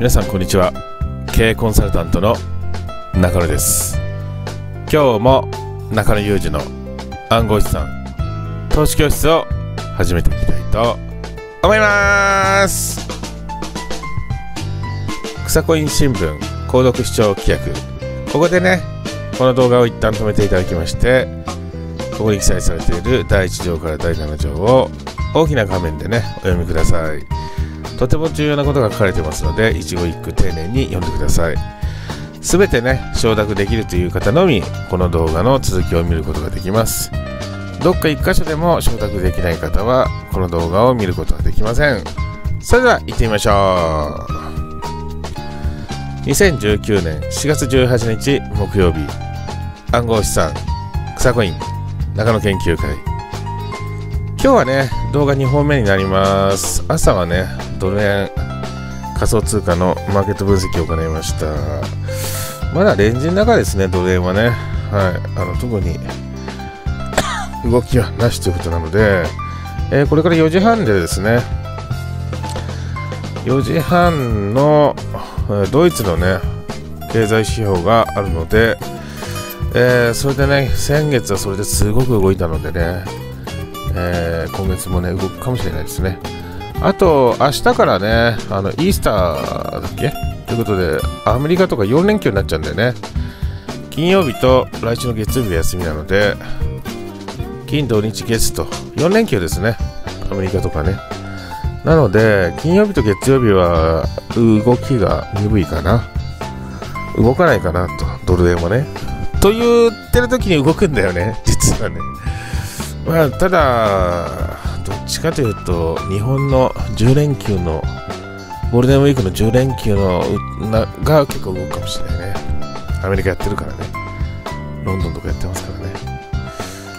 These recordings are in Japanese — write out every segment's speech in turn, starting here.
皆さんこんにちは経営コンサルタントの中野です今日も中野裕二の暗号資産投資教室を始めていきたいと思います草コイン新聞購読視聴規約ここでねこの動画を一旦止めていただきましてここに記載されている第1条から第7条を大きな画面でねお読みくださいとても重要なことが書かれてますので一語一句丁寧に読んでください全てね承諾できるという方のみこの動画の続きを見ることができますどっか1箇所でも承諾できない方はこの動画を見ることはできませんそれでは行ってみましょう2019年4月18日木曜日暗号資産草コイン中野研究会今日はね動画2本目になります朝はねドル円仮想通貨のマーケット分析を行いましたまだレンジの中ですねドル円はねはいあの特に動きはなしということなので、えー、これから4時半でですね4時半のドイツのね経済指標があるので、えー、それでね先月はそれですごく動いたのでね、えー、今月もね動くかもしれないですね。あと、明日からね、あのイースターだっけということで、アメリカとか4連休になっちゃうんだよね。金曜日と来週の月曜日休みなので、金土日月と4連休ですね、アメリカとかね。なので、金曜日と月曜日は動きが鈍いかな。動かないかなと、ドル円もね。と言ってる時に動くんだよね、実はね。まあ、ただ、ちかというと、日本の10連休の、ゴールデンウィークの10連休のなが結構動くかもしれないね。アメリカやってるからね。ロンドンとかやってますからね。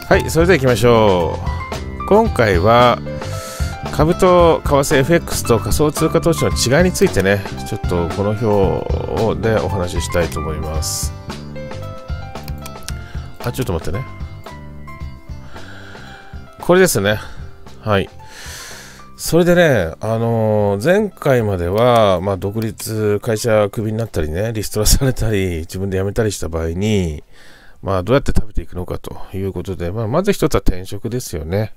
はい、それではいきましょう。今回は、株と為替 FX と仮想通貨投資の違いについてね、ちょっとこの表でお話ししたいと思います。あ、ちょっと待ってね。これですね。はいそれでね、あのー、前回までは、まあ、独立、会社クビになったりね、リストラされたり、自分で辞めたりした場合に、まあ、どうやって食べていくのかということで、まあ、まず一つは転職ですよね。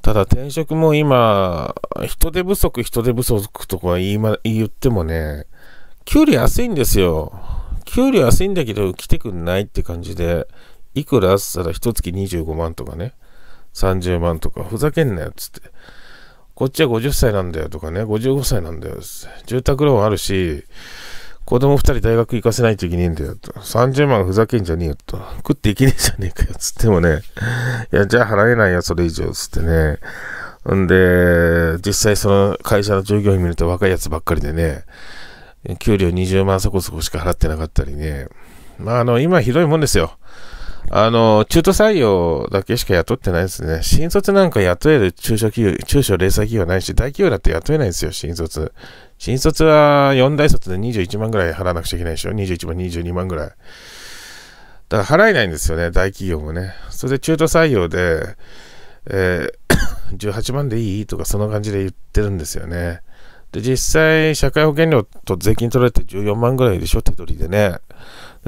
ただ転職も今、人手不足、人手不足とか言い、ま、言ってもね、給料安いんですよ。給料安いんだけど来てくんないって感じで、いくらあったら一月25万とかね。30万とか、ふざけんなよ、つって。こっちは50歳なんだよとかね、55歳なんだよ、つって。住宅ローンあるし、子供2人大学行かせないといけねえんだよ、と。30万ふざけんじゃねえよ、と。食っていけねえじゃねえかよ、つってもね。いや、じゃあ払えないよ、それ以上、つってね。んで、実際その会社の従業員見ると若いやつばっかりでね、給料20万そこそこしか払ってなかったりね。まあ、あの、今ひどいもんですよ。あの、中途採用だけしか雇ってないですね。新卒なんか雇える中小企業、中小零細企業ないし、大企業だって雇えないですよ、新卒。新卒は4大卒で21万ぐらい払わなくちゃいけないでしょ。21万、22万ぐらい。だから払えないんですよね、大企業もね。それで中途採用で、えー、18 万でいいとか、そんな感じで言ってるんですよね。で、実際、社会保険料と税金取られて14万ぐらいでしょ、手取りでね。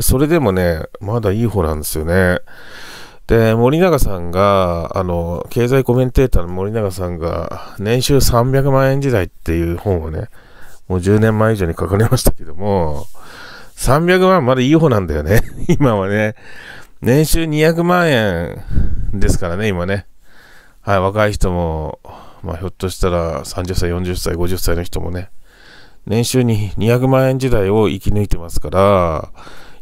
それでもね、まだいい方なんですよね。で、森永さんが、あの、経済コメンテーターの森永さんが、年収300万円時代っていう本をね、もう10年前以上に書かれましたけども、300万まだいい方なんだよね。今はね。年収200万円ですからね、今ね。はい、若い人も、まあ、ひょっとしたら30歳、40歳、50歳の人もね、年収に200万円時代を生き抜いてますから、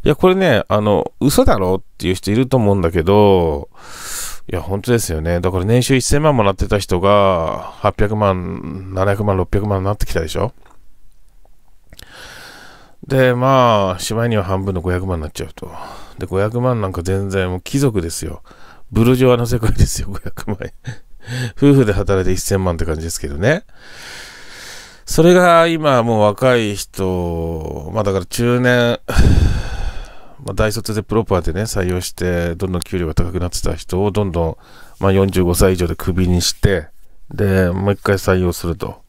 いや、これね、あの、嘘だろっていう人いると思うんだけど、いや、本当ですよね。だから年収1000万もらってた人が、800万、700万、600万になってきたでしょで、まあ、しまいには半分の500万になっちゃうと。で、500万なんか全然もう貴族ですよ。ブルジョワの世界ですよ、500万円。夫婦で働いて1000万って感じですけどね。それが今もう若い人、まあだから中年まあ、大卒でプロパーでね、採用して、どんどん給料が高くなってた人をどんどん、まあ、45歳以上でクビにして、で、もう一回採用すると。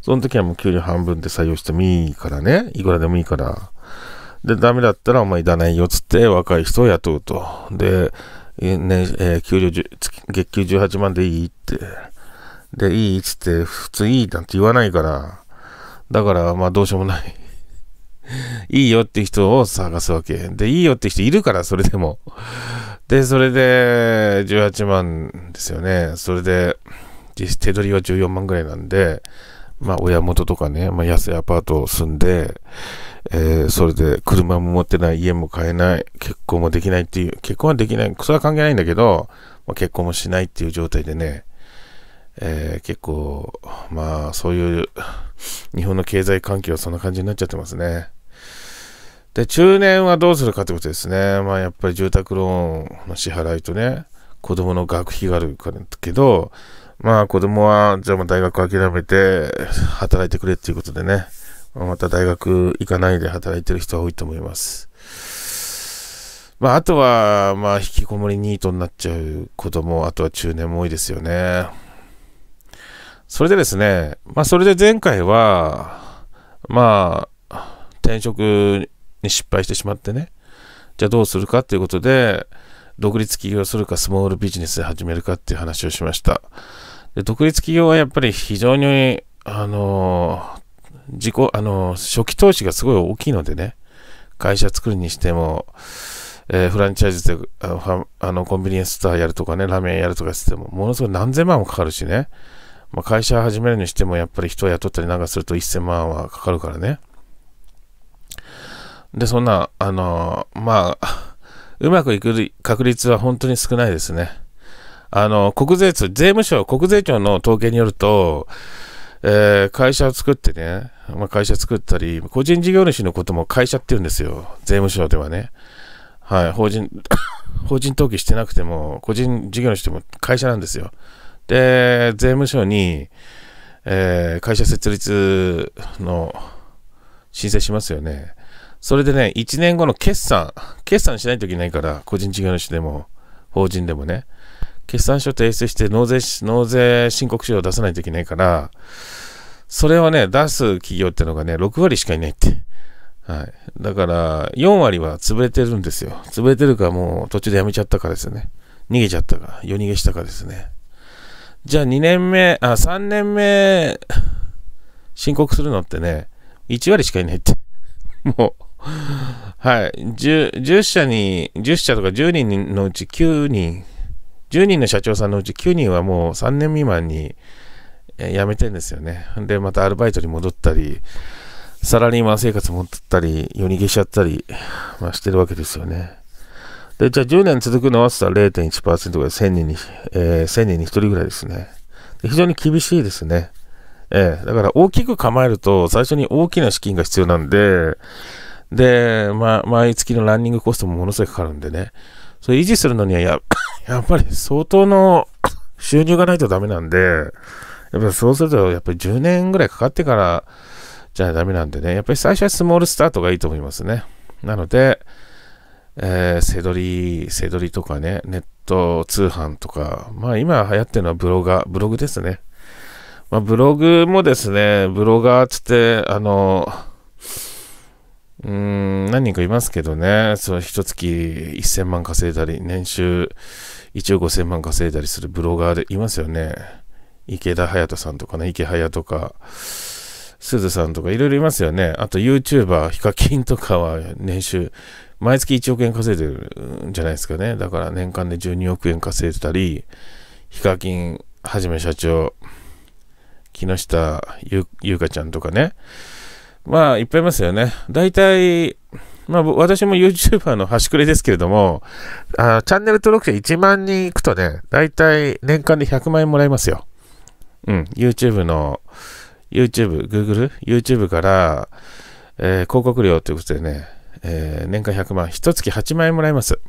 その時はもう給料半分で採用してもいいからね、いくらでもいいから。で、ダメだったらお前いらないよっつって若い人を雇うと。で、ね、えー、給料月給18万でいいって。で、いいっつって、普通いいなんて言わないから。だから、まあどうしようもない。いいよって人を探すわけ。で、いいよって人いるから、それでも。で、それで、18万ですよね。それで、実手取りは14万ぐらいなんで、まあ、親元とかね、まあ、安いアパートを住んで、えー、それで車も持ってない、家も買えない、結婚もできないっていう、結婚はできない、それは関係ないんだけど、まあ、結婚もしないっていう状態でね、えー、結構、まあ、そういう、日本の経済環境はそんな感じになっちゃってますね。で、中年はどうするかってことですね。まあ、やっぱり住宅ローンの支払いとね、子供の学費があるからだけど、まあ、子供は、じゃあもう大学諦めて、働いてくれっていうことでね、また大学行かないで働いてる人は多いと思います。まあ、あとは、まあ、引きこもりニートになっちゃう子供、あとは中年も多いですよね。それでですね、まあ、それで前回は、まあ、転職に失敗してしまってね、じゃあどうするかっていうことで、独立起業するかスモールビジネスで始めるかっていう話をしました。で独立起業はやっぱり非常に、あのー、自己、あのー、初期投資がすごい大きいのでね、会社作るにしても、えー、フランチャイズであのあのコンビニエンスストアやるとかね、ラーメンやるとかしても、ものすごい何千万もかかるしね、まあ、会社始めるにしてもやっぱり人を雇ったりなんかすると1000万はかかるからね。で、そんな、あのー、まあ、うまくいく確率は本当に少ないですね。あの、国税庁、税務省、国税庁の統計によると、えー、会社を作ってね、まあ、会社作ったり、個人事業主のことも会社って言うんですよ。税務省ではね。はい、法人、法人登記してなくても、個人事業主でも会社なんですよ。で、税務署に、えー、会社設立の申請しますよね。それでね、1年後の決算、決算しないといけないから、個人事業主でも、法人でもね、決算書提出して納税納税申告書を出さないといけないから、それをね、出す企業ってのがね、6割しかいないって。はい。だから、4割は潰れてるんですよ。潰れてるかもう途中でやめちゃったかですよね。逃げちゃったか、夜逃げしたかですね。じゃあ2年目、あ、3年目、申告するのってね、1割しかいないって。もう、はい、10, 10, 社に、10社とか10人のうち9人、10人の社長さんのうち9人はもう3年未満に辞めてるんですよね。で、またアルバイトに戻ったり、サラリーマン生活戻ったり、夜逃げしちゃったり、まあ、してるわけですよね。で、じゃあ10年続くのはわせたら0.1%が1000人に、えー、1000人に1人ぐらいですね非常に厳しいですね。えー、だから大きく構えると最初に大きな資金が必要なんで、で、まあ、毎月のランニングコストもものすごいかかるんでね、それ維持するのにはや、やっぱり相当の収入がないとダメなんで、やっぱそうすると、やっぱり10年ぐらいかかってからじゃダメなんでね、やっぱり最初はスモールスタートがいいと思いますね。なので、えー、せどり、せどりとかね、ネット通販とか、まあ今流行ってるのはブロガー、ブログですね。まあブログもですね、ブロガーつって、あの、うん、何人かいますけどね、その一月1000万稼いだり、年収1億5000万稼いだりするブロガーでいますよね。池田隼人さんとかね、池隼とか、鈴さんとかいろいろいますよね。あと YouTuber、ヒカキンとかは年収、毎月1億円稼いでるんじゃないですかね。だから年間で12億円稼いでたり、ヒカキンはじめ社長、木下ゆゆうかちゃんとかね。まあ、いっぱいいますよね。大体、まあ、私も YouTuber の端くれですけれども、あチャンネル登録者1万人いくとね、大体年間で100万円もらえますよ。うん、YouTube の、YouTube、Google、YouTube から、えー、広告料ということでね、えー、年間100万、一月8万円もらえます。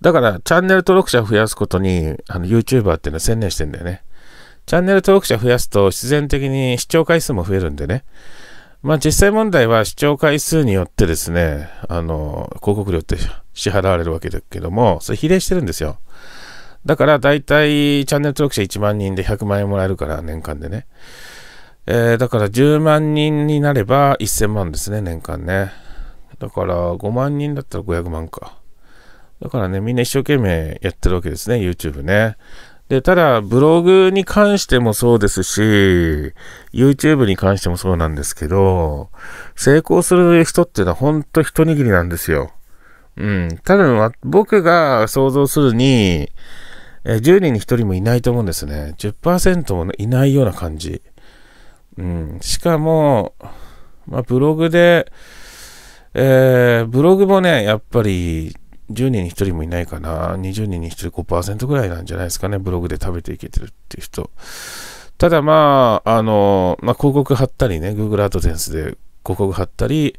だから、チャンネル登録者増やすことに、あの、YouTuber っていうのは専念してんだよね。チャンネル登録者増やすと必然的に視聴回数も増えるんでね。まあ実際問題は視聴回数によってですね、あの、広告料って支払われるわけだけども、それ比例してるんですよ。だから大体チャンネル登録者1万人で100万円もらえるから、年間でね。えー、だから10万人になれば1000万ですね、年間ね。だから5万人だったら500万か。だからね、みんな一生懸命やってるわけですね、YouTube ね。で、ただ、ブログに関してもそうですし、YouTube に関してもそうなんですけど、成功する人っていうのは本当一握りなんですよ。うん。多分、僕が想像するに、え10人に1人もいないと思うんですね。10%もいないような感じ。うん。しかも、まあ、ブログで、えー、ブログもね、やっぱり、10人に1人もいないかな、20人に1人5%ぐらいなんじゃないですかね、ブログで食べていけてるっていう人。ただまあ、あの、まあ、広告貼ったりね、Google AdSense で広告貼ったり、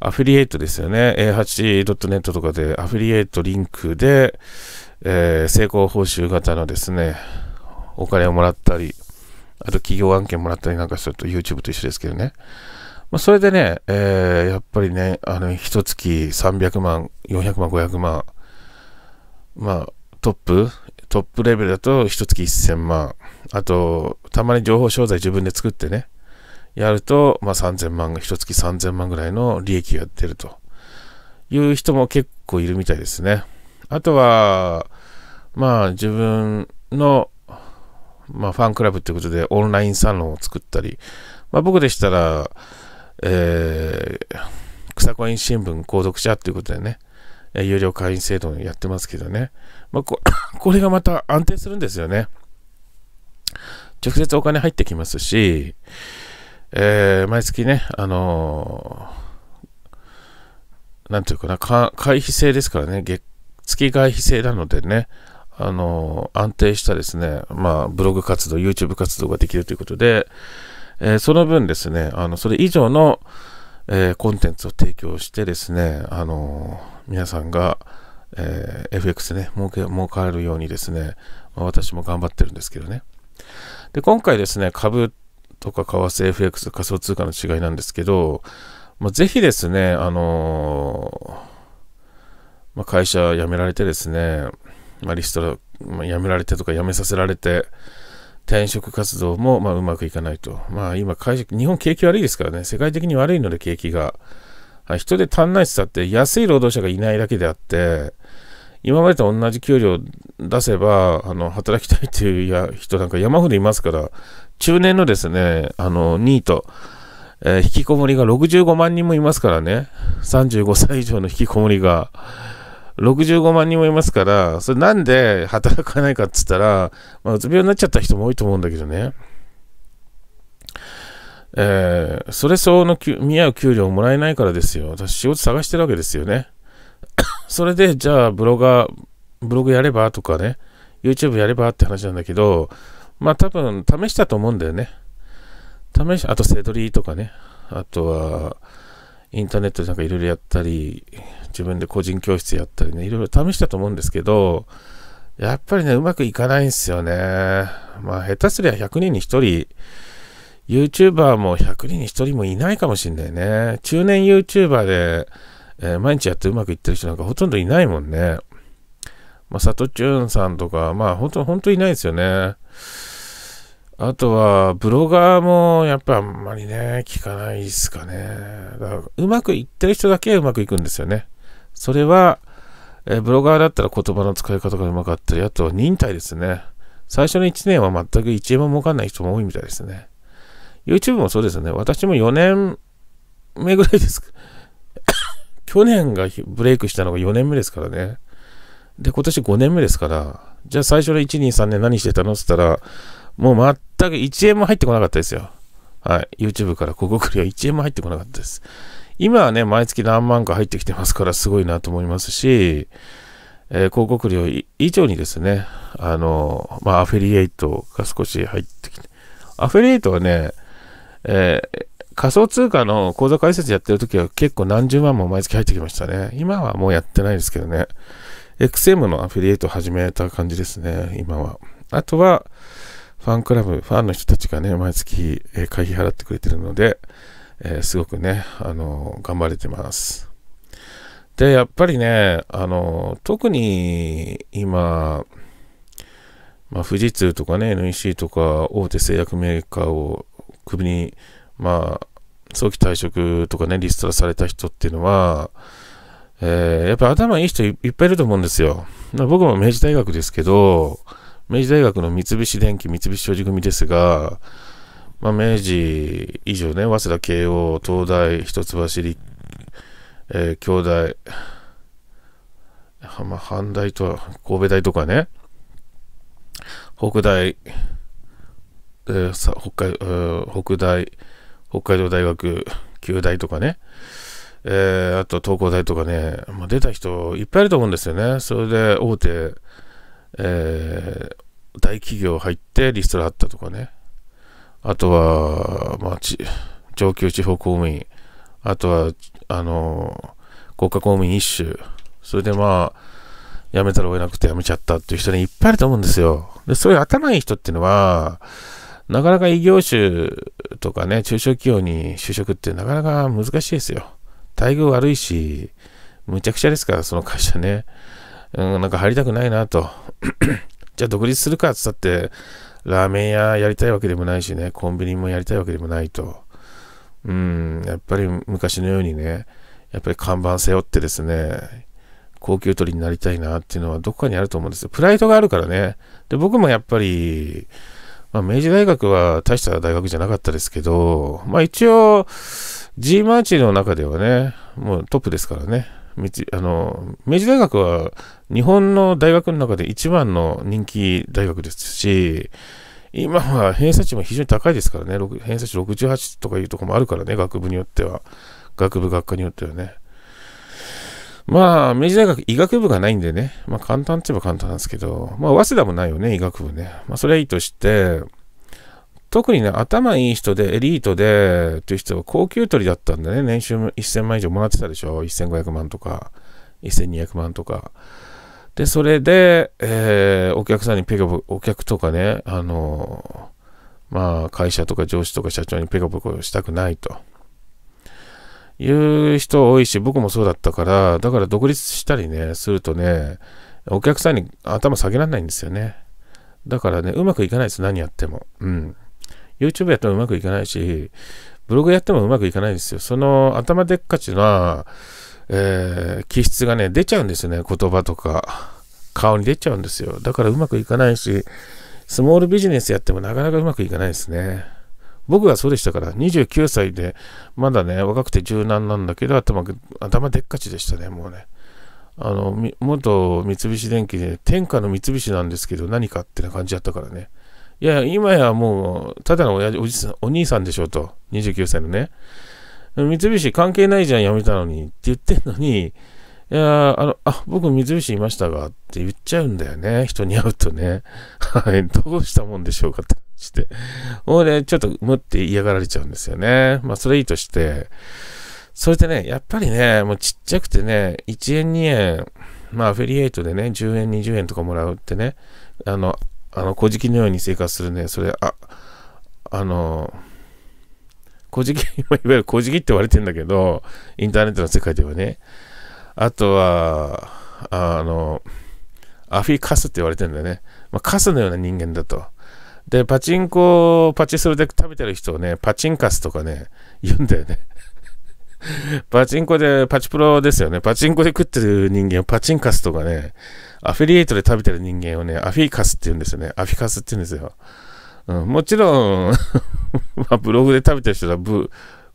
アフィリエイトですよね、A8.net とかでアフィリエイトリンクで、えー、成功報酬型のですね、お金をもらったり、あと企業案件もらったりなんかすると YouTube と一緒ですけどね。まあ、それでね、えー、やっぱりね、あの、一月300万、400万、500万、まあ、トップ、トップレベルだと一月1000万、あと、たまに情報商材自分で作ってね、やると、まあ、3000万、一月3000万ぐらいの利益をやってるという人も結構いるみたいですね。あとは、まあ、自分の、まあ、ファンクラブってことでオンラインサロンを作ったり、まあ、僕でしたら、えー、草子院新聞購読者ということでね、え有料会員制度をやってますけどね、まあ、こ これがまた安定するんですよね。直接お金入ってきますし、えー、毎月ね、あのー、なんていうかな、か会費制ですからね、月月会費制なのでね、あのー、安定したですね、まあ、ブログ活動、YouTube 活動ができるということで、えー、その分ですね、あの、それ以上の、えー、コンテンツを提供してですね、あのー、皆さんが、え FX ね、儲け、儲かるようにですね、まあ、私も頑張ってるんですけどね。で、今回ですね、株とか為替 FX、仮想通貨の違いなんですけど、まあ、ぜひですね、あのまあ、会社辞められてですね、まあ、リストラ、まあ、辞められてとか辞めさせられて、転職活動も、まあ、うまくいかないと。まあ、今、会社、日本景気悪いですからね、世界的に悪いので、景気が。人で足んないって言ったって、安い労働者がいないだけであって、今までと同じ給料出せば、あの、働きたいっていう人なんか山ほどいますから、中年のですね、あの、ニート、えー、引きこもりが65万人もいますからね、35歳以上の引きこもりが、65万人もいますから、それなんで働かないかっつったら、まあ、うつ病になっちゃった人も多いと思うんだけどね。えー、それ相応の見合う給料もらえないからですよ。私、仕事探してるわけですよね。それで、じゃあ、ブロガー、ブログやればとかね、YouTube やればって話なんだけど、まあ多分、試したと思うんだよね。試し、あと、セドリーとかね。あとは、インターネットでなんかいろいろやったり、自分で個人教室やったりね、いろいろ試したと思うんですけど、やっぱりね、うまくいかないんですよね。まあ、下手すりゃ100人に1人、YouTuber も100人に1人もいないかもしんないね。中年 YouTuber で、えー、毎日やってうまくいってる人なんかほとんどいないもんね。まあ、サトチューンさんとか、まあ、本当、本当いないですよね。あとは、ブロガーもやっぱあんまりね、聞かないですかね。だからうまくいってる人だけうまくいくんですよね。それは、えブロガーだったら言葉の使い方がうまかったり、あと忍耐ですね。最初の1年は全く1円も儲かんない人も多いみたいですね。YouTube もそうですね。私も4年目ぐらいです。去年がブレイクしたのが4年目ですからね。で、今年5年目ですから。じゃあ最初の1、2、3年何してたのって言ったら、もう全く1円も入ってこなかったですよ。はい。YouTube から広告料1円も入ってこなかったです。今はね、毎月何万か入ってきてますからすごいなと思いますし、えー、広告料以上にですね、あの、まあ、アフィリエイトが少し入ってきて、アフィリエイトはね、えー、仮想通貨の口座開設やってる時は結構何十万も毎月入ってきましたね。今はもうやってないですけどね。XM のアフィリエイトを始めた感じですね、今は。あとは、ファンクラブ、ファンの人たちがね、毎月、え会費払ってくれてるので、えー、すごくね、あのー、頑張れてます。で、やっぱりね、あのー、特に今、まあ、富士通とかね、NEC とか大手製薬メーカーを首に、まあ、早期退職とかね、リストラされた人っていうのは、えやっぱ頭いい人いっぱいいると思うんですよ。僕も明治大学ですけど、明治大学の三菱電機、三菱商事組ですが、まあ、明治以上ね、早稲田、慶応、東大、一橋立、えー、京大、まあ、阪大とは、神戸大とかね、北大、えー、さ北海、北大、北海道大学、九大とかね、えー、あと東工大とかね、まあ、出た人いっぱいいると思うんですよね。それで大手、えー、大企業入ってリストラあったとかね、あとは、まあ、上級地方公務員、あとは、あの国家公務員一種、それでまあ、辞めたら終えなくて辞めちゃったっていう人ね、いっぱいいると思うんですよ。で、そういう頭いい人っていうのは、なかなか異業種とかね、中小企業に就職ってなかなか難しいですよ。待遇悪いし、むちゃくちゃですから、その会社ね。うん、なんか入りたくないなと。じゃあ独立するかっつったって、ラーメン屋やりたいわけでもないしね、コンビニもやりたいわけでもないと。うん、やっぱり昔のようにね、やっぱり看板背負ってですね、高級鳥になりたいなっていうのはどこかにあると思うんですよ。プライドがあるからね。で、僕もやっぱり、まあ、明治大学は大した大学じゃなかったですけど、まあ一応、G マーチの中ではね、もうトップですからね。明治あの明治大学は日本の大学の中で一番の人気大学ですし、今は偏差値も非常に高いですからね、偏差値68とかいうとこもあるからね、学部によっては。学部、学科によってはね。まあ、明治大学医学部がないんでね、まあ簡単って言えば簡単なんですけど、まあ早稲田もないよね、医学部ね。まあそれはいいとして、特にね、頭いい人で、エリートで、っていう人は高給取りだったんだね。年収1000万以上もらってたでしょ。1500万とか、1200万とか。で、それで、えー、お客さんにペコペコ、お客とかね、あのー、まあ、会社とか上司とか社長にペコペコしたくないと。いう人多いし、僕もそうだったから、だから独立したりね、するとね、お客さんに頭下げられないんですよね。だからね、うまくいかないです、何やっても。うん。YouTube やってもうまくいかないし、ブログやってもうまくいかないんですよ。その頭でっかちな、えー、気質がね、出ちゃうんですよね。言葉とか、顔に出ちゃうんですよ。だからうまくいかないし、スモールビジネスやってもなかなかうまくいかないですね。僕はそうでしたから、29歳で、まだね、若くて柔軟なんだけど、頭、頭でっかちでしたね、もうね。あの、元三菱電機で、天下の三菱なんですけど、何かってな感じだったからね。いや、今やもう、ただの親おじさんお兄さんでしょと、29歳のね。三菱関係ないじゃん、辞めたのにって言ってんのに、いや、あの、あ、僕三菱いましたがって言っちゃうんだよね、人に会うとね。はい、どうしたもんでしょうかってして。俺、ね、ちょっとむって嫌がられちゃうんですよね。まあ、それいいとして、それでね、やっぱりね、もうちっちゃくてね、1円2円、まあ、アフィリエイトでね、10円20円とかもらうってね、あの、あの、小じのように生活するね、それ、あ、あの、小じき、いわゆる小じきって言われてんだけど、インターネットの世界ではね。あとは、あの、アフィカスって言われてんだよね。まあ、カスのような人間だと。で、パチンコパチスロで食べてる人をね、パチンカスとかね、言うんだよね。パチンコで、パチプロですよね。パチンコで食ってる人間をパチンカスとかね、アフィリエイトで食べてる人間をね、アフィカスって言うんですよね。アフィカスって言うんですよ。うん、もちろん まあ、ブログで食べてる人はブ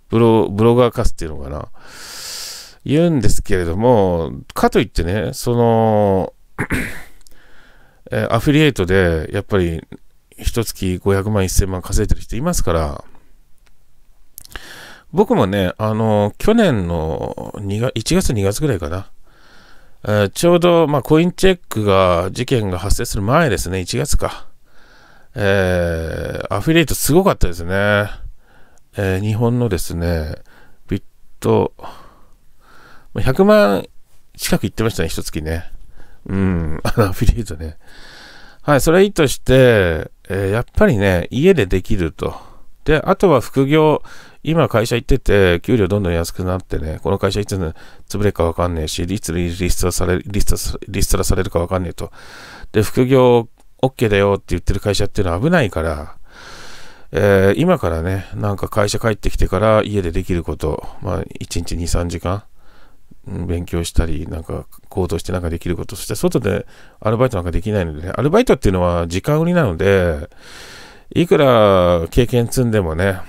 ロブロガーカスっていうのかな。言うんですけれども、かといってね、その、えアフィリエイトでやっぱり一月500万、1000万稼いでる人いますから、僕もね、あの、去年の2月1月、2月ぐらいかな。ちょうど、まあ、コインチェックが事件が発生する前ですね、1月か。えー、アフィリエイトすごかったですね。えー、日本のですね、ビット、100万近くいってましたね、一月ね。うん、あの、アフィリエイトね。はい、それいいとして、えー、やっぱりね、家でできると。で、あとは副業、今会社行ってて、給料どんどん安くなってね、この会社いつ潰れるかわかんねえし、いつリストラされる、リストリストラされるかわかんねえと。で、副業 OK だよって言ってる会社っていうのは危ないから、えー、今からね、なんか会社帰ってきてから家でできること、まあ、1日2、3時間、勉強したり、なんか行動してなんかできること、そして外でアルバイトなんかできないのでね、アルバイトっていうのは時間売りなので、いくら経験積んでもね、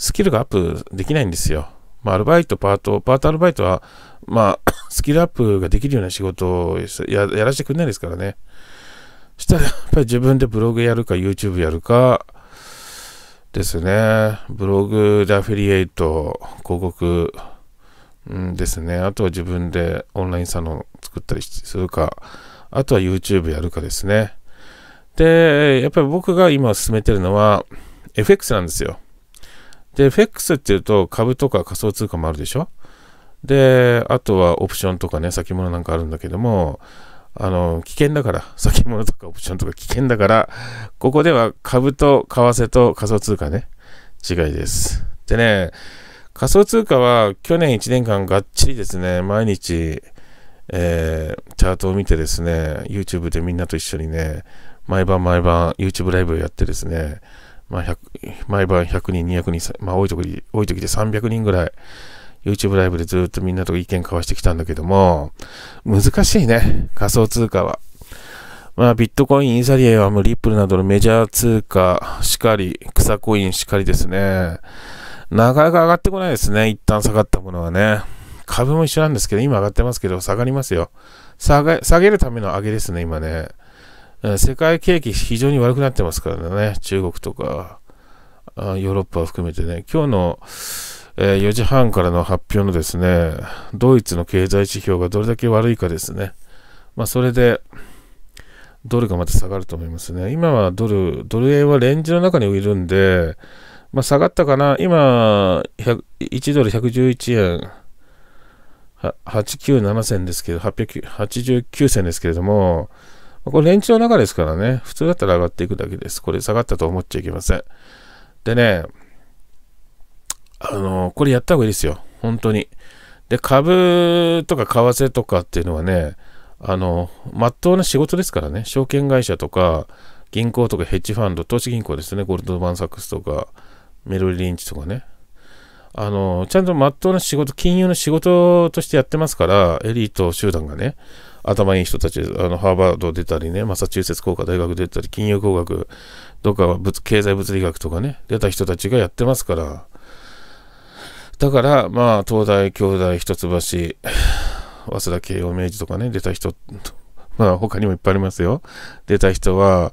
スキルがアップできないんですよ。まあ、アルバイト、パート、パートアルバイトは、まあ、スキルアップができるような仕事をやらせてくれないですからね。そしたら、やっぱり自分でブログやるか、YouTube やるか、ですね。ブログでアフィリエイト、広告、うんですね。あとは自分でオンラインサロン作ったりするか、あとは YouTube やるかですね。で、やっぱり僕が今進めてるのは FX なんですよ。で、FX っていうと株とか仮想通貨もあるでしょで、あとはオプションとかね、先物なんかあるんだけども、あの、危険だから、先物とかオプションとか危険だから、ここでは株と為替と仮想通貨ね、違いです。でね、仮想通貨は去年1年間がっちりですね、毎日、えー、チャートを見てですね、YouTube でみんなと一緒にね、毎晩毎晩 YouTube ライブをやってですね、まあ、毎晩100人、200人、まあ、多い時多い時で300人ぐらい、YouTube ライブでずっとみんなと意見交わしてきたんだけども、難しいね、仮想通貨は。まあ、ビットコイン、インサリエはもうリップルなどのメジャー通貨しかり、草コインしかりですね。なかなか上がってこないですね。一旦下がったものはね。株も一緒なんですけど、今上がってますけど、下がりますよ。下げ、下げるための上げですね、今ね。世界景気非常に悪くなってますからね、中国とか、ヨーロッパを含めてね、今日の、え4時半からの発表のですね、ドイツの経済指標がどれだけ悪いかですね、まあ、それで、ドルがまた下がると思いますね。今はドル、ドル円はレンジの中にいるんで、まあ、下がったかな、今、1ドル111円、897銭ですけど、889銭ですけれども、これ連中の中ですからね、普通だったら上がっていくだけです。これ下がったと思っちゃいけません。でね、あのー、これやった方がいいですよ。本当に。で、株とか為替とかっていうのはね、あの、まっとうな仕事ですからね、証券会社とか、銀行とかヘッジファンド、投資銀行ですね、ゴールドマンサックスとか、メロリリンチとかね、あの、ちゃんとまっとうな仕事、金融の仕事としてやってますから、エリート集団がね、頭いい人たち、あの、ハーバード出たりね、マサチューセッツ工科大学出たり、金融工学、どっか物、経済物理学とかね、出た人たちがやってますから、だから、まあ、東大、京大、一橋、早稲田慶応明治とかね、出た人、まあ、他にもいっぱいありますよ。出た人は、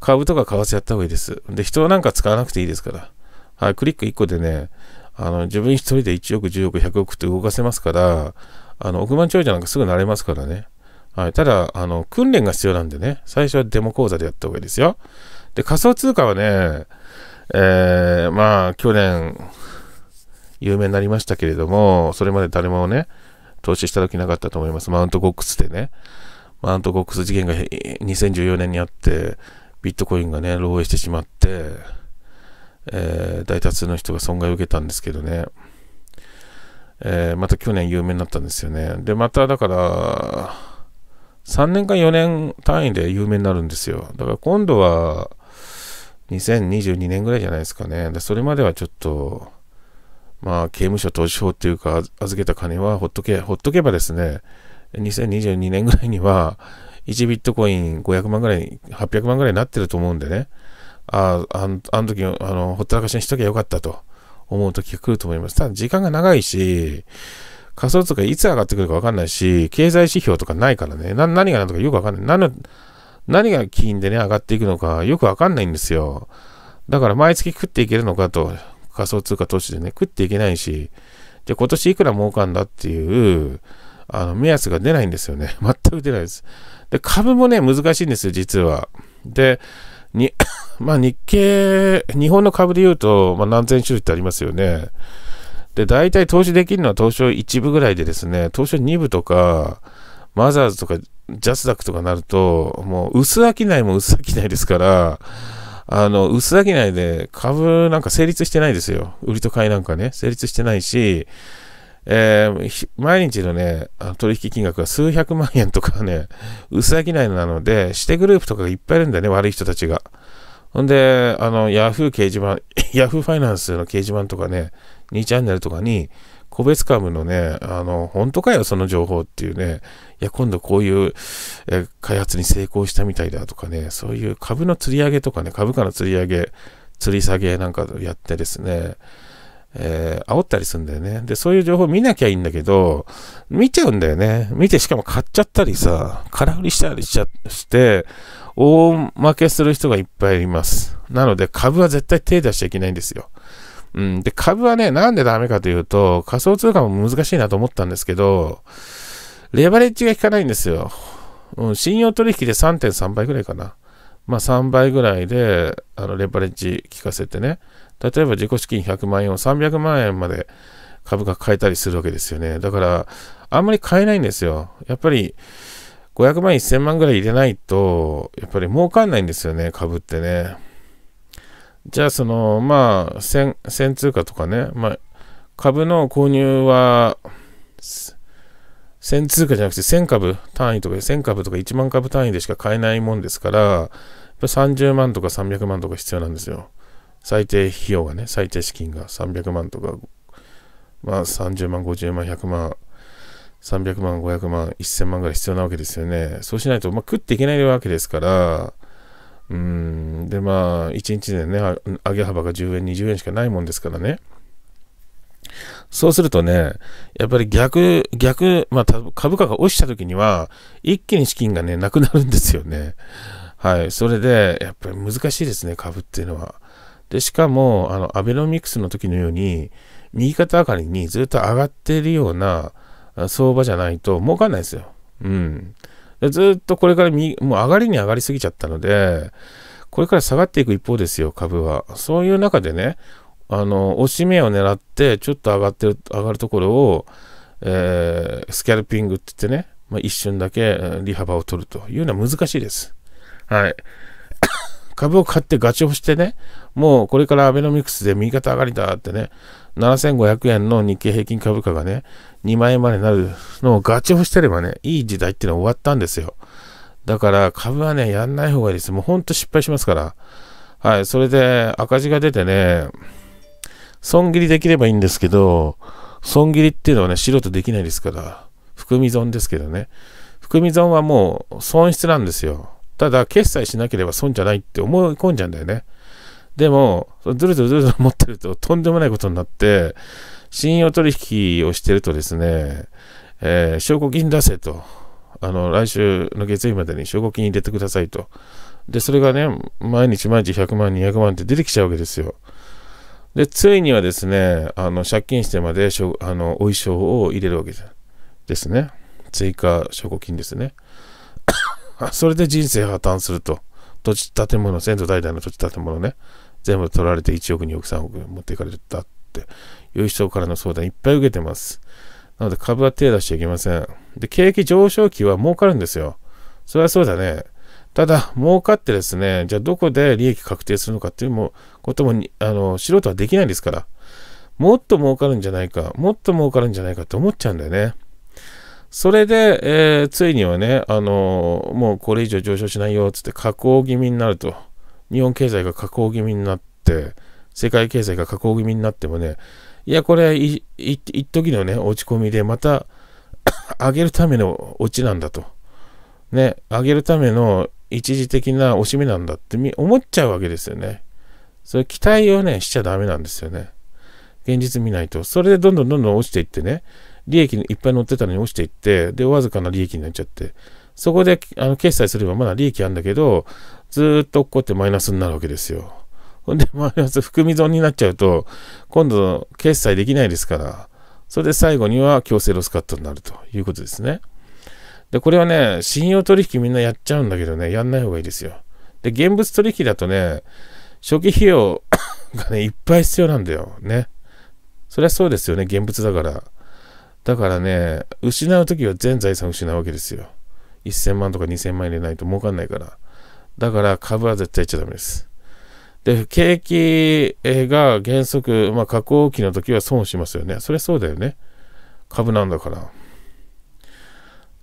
株とか為替やった方がいいです。で、人はなんか使わなくていいですから。はい、クリック1個でね、あの、自分一人で1億、10億、100億って動かせますから、あの、億万長者なんかすぐなれますからね。はい。ただ、あの、訓練が必要なんでね、最初はデモ講座でやった方がいいですよ。で、仮想通貨はね、えー、まあ、去年、有名になりましたけれども、それまで誰もね、投資した時なかったと思います。マウントゴックスでね。マウントゴックス事件が2014年にあって、ビットコインがね、漏洩してしまって、えー、大多数の人が損害を受けたんですけどね、えー、また去年有名になったんですよね。で、まただから、3年か4年単位で有名になるんですよ。だから今度は、2022年ぐらいじゃないですかね。で、それまではちょっと、まあ、刑務所投資法っていうか、預けた金はほっとけ、ほっとけばですね、2022年ぐらいには、1ビットコイン500万ぐらい、800万ぐらいになってると思うんでね。ああのあの時あのほったらかしにしときゃよかったと思う時が来ると思います。ただ時間が長いし、仮想通貨いつ上がってくるか分かんないし、経済指標とかないからね、何が何とかよく分かんない。何が金でね、上がっていくのかよく分かんないんですよ。だから毎月食っていけるのかと、仮想通貨投資でね、食っていけないし、じゃ今年いくら儲かんだっていう、あの、目安が出ないんですよね。全く出ないです。で、株もね、難しいんですよ、実は。で、に、まあ日経、日本の株で言うと、まあ、何千種類ってありますよね。で、大体投資できるのは東証1部ぐらいでですね、東証2部とか、マザーズとか、ジャスダックとかなると、もう薄商いも薄商いですから、あの、薄商いで株なんか成立してないですよ。売りと買いなんかね、成立してないし、えー、毎日のね、取引金額が数百万円とかね、薄ないなので、してグループとかがいっぱいいるんだよね、悪い人たちが。ほんで、あの、ヤフー掲示板、ヤフーファイナンスの掲示板とかね、2チャンネルとかに、個別株のね、あの、本当かよ、その情報っていうね、いや、今度こういう、開発に成功したみたいだとかね、そういう株の釣り上げとかね、株価の釣り上げ、釣り下げなんかやってですね、えー、煽ったりするんだよね。で、そういう情報見なきゃいいんだけど、見ちゃうんだよね。見てしかも買っちゃったりさ、空振りしたりしちゃして、大負けする人がいっぱいいます。なので株は絶対手出しちゃいけないんですよ。うん、で、株はね、なんでダメかというと、仮想通貨も難しいなと思ったんですけど、レバレッジが効かないんですよ。うん、信用取引で3.3倍くらいかな。まあ、3倍ぐらいであのレバレッジ効かせてね、例えば自己資金100万円を300万円まで株価変えたりするわけですよね。だから、あんまり買えないんですよ。やっぱり、500万、1000万ぐらい入れないと、やっぱり儲かんないんですよね、株ってね。じゃあ、その、まあ、1000通貨とかね、まあ、株の購入は、1000通貨じゃなくて1000株単位とか1000株とか1万株単位でしか買えないもんですから、やっぱ30万とか300万とか必要なんですよ。最低費用がね、最低資金が300万とか、まあ30万、50万、100万、300万、500万、1000万ぐらい必要なわけですよね。そうしないと、まあ、食っていけないわけですから、うん、でまあ、1日でね、上げ幅が10円、20円しかないもんですからね。そうするとね、やっぱり逆、逆、まあ、株価が落ちた時には、一気に資金がね、なくなるんですよね。はい。それで、やっぱり難しいですね、株っていうのは。で、しかも、あの、アベノミクスの時のように、右肩上がりにずっと上がっているような相場じゃないと儲かんないですよ。うん。でずっとこれからもう上がりに上がりすぎちゃったので、これから下がっていく一方ですよ、株は。そういう中でね、あの、押し目を狙って、ちょっと上がってる、上がるところを、えー、スキャルピングって言ってね、まあ、一瞬だけ利幅を取るというのは難しいです。はい。株を買ってガチ押してね、もうこれからアベノミクスで右肩上がりだってね、7500円の日経平均株価がね、2万円までなるのをガチ押してればね、いい時代っていうのは終わったんですよ。だから株はね、やんない方がいいです。もうほんと失敗しますから。はい、それで赤字が出てね、損切りできればいいんですけど、損切りっていうのはね、素人できないですから、含み損ですけどね。含み損はもう損失なんですよ。ただ、決済しなければ損じゃないって思い込んじゃうんだよね。でも、ずるずるずるずる持ってるととんでもないことになって、信用取引をしてるとですね、えー、証拠金出せと。あの、来週の月曜日までに証拠金入れてくださいと。で、それがね、毎日毎日100万、200万って出てきちゃうわけですよ。で、ついにはですね、あの借金してまでしょあのお衣装を入れるわけですね。追加証拠金ですね。それで人生破綻すると。土地建物、先祖代々の土地建物ね、全部取られて1億、2億、3億持っていかれたっていう人からの相談いっぱい受けてます。なので株は手出しちゃいけません。で、景気上昇期は儲かるんですよ。それはそうだね。ただ、儲かってですね、じゃあどこで利益確定するのかっていうもこともあの素人はできないですから、もっと儲かるんじゃないか、もっと儲かるんじゃないかと思っちゃうんだよね。それで、えー、ついにはね、あのもうこれ以上上昇しないよっつって下降気味になると、日本経済が下降気味になって、世界経済が下降気味になってもね、いや、これ、一時のね、落ち込みで、また上げるためのオチなんだと。ね、上げるための一時的な惜しみなんだって思っちゃうわけですよね。それ期待をね、しちゃダメなんですよね。現実見ないと。それでどんどんどんどん落ちていってね、利益いっぱい乗ってたのに落ちていって、で、わずかな利益になっちゃって、そこであの決済すればまだ利益あるんだけど、ずっとこうやってマイナスになるわけですよ。ほんで、マイナス含み損になっちゃうと、今度決済できないですから、それで最後には強制ロスカットになるということですね。で、これはね、信用取引みんなやっちゃうんだけどね、やんない方がいいですよ。で、現物取引だとね、初期費用がね、いっぱい必要なんだよ。ね。そりゃそうですよね、現物だから。だからね、失うときは全財産失うわけですよ。1000万とか2000万入れないと儲かんないから。だから株は絶対いっちゃダメです。で、景気が原則、まあ、下降期の時は損しますよね。そりゃそうだよね。株なんだから。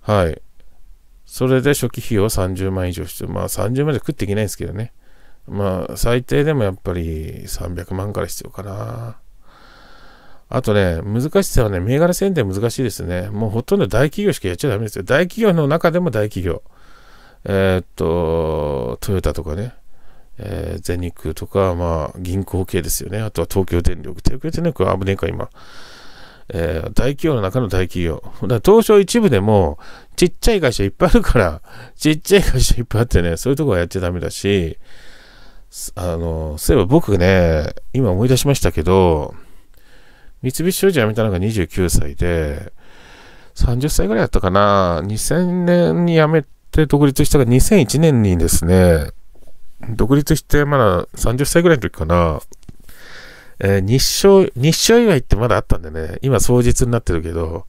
はい。それで初期費用30万以上して、まあ30万で食っていけないんですけどね。まあ最低でもやっぱり300万から必要かな。あとね、難しさはね、銘柄選定難しいですね。もうほとんど大企業しかやっちゃダメですよ。大企業の中でも大企業。えー、っと、トヨタとかね、えー、ゼニックとか、まあ銀行系ですよね。あとは東京電力。東京電力は危ねえか、今。えー、大企業の中の大企業。だ東証一部でも、ちっちゃい会社いっぱいあるから、ちっちゃい会社いっぱいあってね、そういうとこはやっちゃダメだし、あの、そういえば僕ね、今思い出しましたけど、三菱商事辞めたのが29歳で、30歳ぐらいだったかな、2000年に辞めて独立したが、2001年にですね、独立してまだ30歳ぐらいの時かな、えー、日照、日照祝いってまだあったんでね、今双日になってるけど、